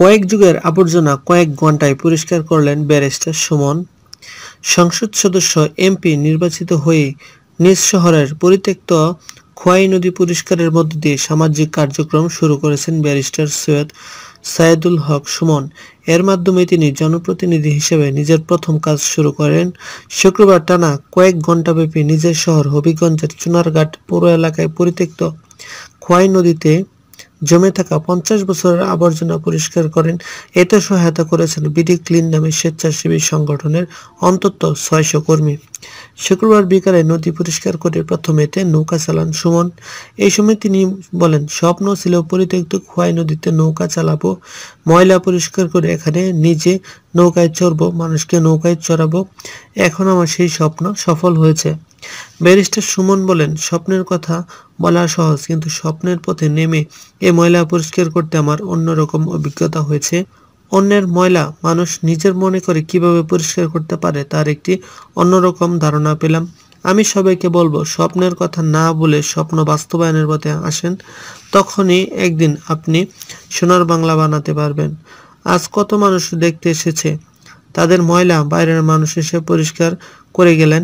কয়েক যুগের আবর্জনা কয়েক ঘন্টায় পরিষ্কার করলেন ব্যারিস্টার সুমন সংসদ সদস্য এমপি নির্বাচিত হয়ে নিজ শহরের পরিত্যক্ত খোয়াই নদী পরিষ্কারের মধ্য দিয়ে সামাজিক কার্যক্রম শুরু করেছেন ব্যারিস্টার সৈয়দ সায়েদুল হক সুমন এর মাধ্যমে তিনি জনপ্রতিনিধি হিসেবে নিজের প্রথম কাজ শুরু করেন শুক্রবার টানা কয়েক ঘণ্টাব্যাপী নিজের শহর হবিগঞ্জের চুনারঘাট পৌর এলাকায় পরিত্যক্ত খোয়াই নদীতে জমে থাকা পঞ্চাশ বছরের আবর্জনা পরিষ্কার করেন এতে সহায়তা করেছেন বিডি ক্লিন নামে স্বেচ্ছাসেবী সংগঠনের অন্তত ছয়শ কর্মী শুক্রবার বিকালে নদী পরিষ্কার করে প্রথমেতে নৌকা চালান সুমন এই সময় তিনি বলেন স্বপ্ন ছিল পরিত্যক্ত খোয়াই নদীতে নৌকা চালাবো ময়লা পরিষ্কার করে এখানে নিজে নৌকায় চড়বো মানুষকে নৌকায় চড়াবো এখন আমার সেই স্বপ্ন সফল হয়েছে ব্যারিস্টার সুমন বলেন স্বপ্নের কথা বলা সহজ কিন্তু স্বপ্নের পথে নেমে এ ময়লা পরিষ্কার করতে আমার অন্যরকম অভিজ্ঞতা হয়েছে অন্যের ময়লা মানুষ নিজের মনে করে কিভাবে পরিষ্কার করতে পারে তার একটি অন্যরকম ধারণা পেলাম আমি সবাইকে বলবো স্বপ্নের কথা না বলে স্বপ্ন বাস্তবায়নের পথে আসেন তখনই একদিন আপনি সোনার বাংলা বানাতে পারবেন আজ কত মানুষ দেখতে এসেছে তাদের ময়লা বাইরের মানুষ এসে পরিষ্কার করে গেলেন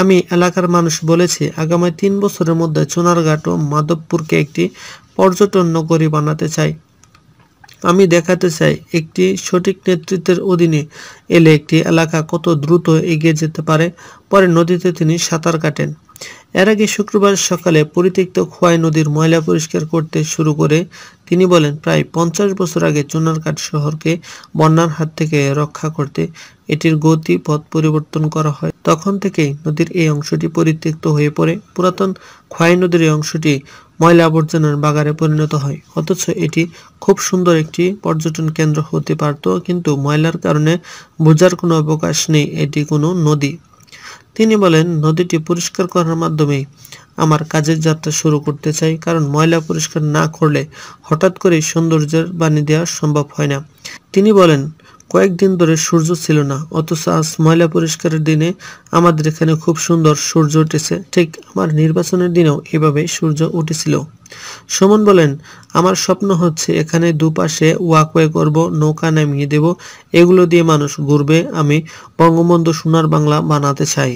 আমি এলাকার মানুষ বলেছি আগামী তিন বছরের মধ্যে চুনারঘাট ও মাধবপুরকে একটি পর্যটন নগরী বানাতে চাই আমি দেখাতে চাই একটি সঠিক নেতৃত্বের অধীনে এলে একটি এলাকা কত দ্রুত এগিয়ে যেতে পারে পরে নদীতে তিনি সাঁতার কাটেন এর আগে শুক্রবার সকালে পরিত্যক্ত খোয়াই নদীর ময়লা পরিষ্কার করতে শুরু করে তিনি বলেন প্রায় পঞ্চাশ বছর আগে জোনারঘাট শহরকে বন্যার হাত থেকে রক্ষা করতে এটির গতি পথ পরিবর্তন করা হয় তখন থেকেই নদীর এই অংশটি পরিত্যক্ত হয়ে পড়ে পুরাতন খোয়াই নদীর এই অংশটি ময়লা আবর্জনার বাগারে পরিণত হয় অথচ এটি খুব সুন্দর একটি পর্যটন কেন্দ্র হতে পারত কিন্তু ময়লার কারণে বোঝার কোনো অবকাশ নেই এটি কোনো নদী তিনি বলেন নদীটি পরিষ্কার করার মাধ্যমে আমার কাজের যাত্রা শুরু করতে চাই কারণ ময়লা পরিষ্কার না করলে হঠাৎ করে সৌন্দর্যের বানিয়ে দেওয়া সম্ভব হয় না তিনি বলেন কয়েকদিন ধরে সূর্য ছিল না অথচ আজ ময়লা পরিষ্কারের দিনে আমাদের এখানে খুব সুন্দর সূর্য উঠেছে ঠিক আমার নির্বাচনের দিনেও এভাবে সূর্য উঠেছিল সুমন বলেন আমার স্বপ্ন হচ্ছে এখানে দুপাশে ওয়াকওয়ে করব নৌকা নামিয়ে দেব এগুলো দিয়ে মানুষ ঘুরবে আমি বঙ্গবন্ধু সোনার বাংলা বানাতে চাই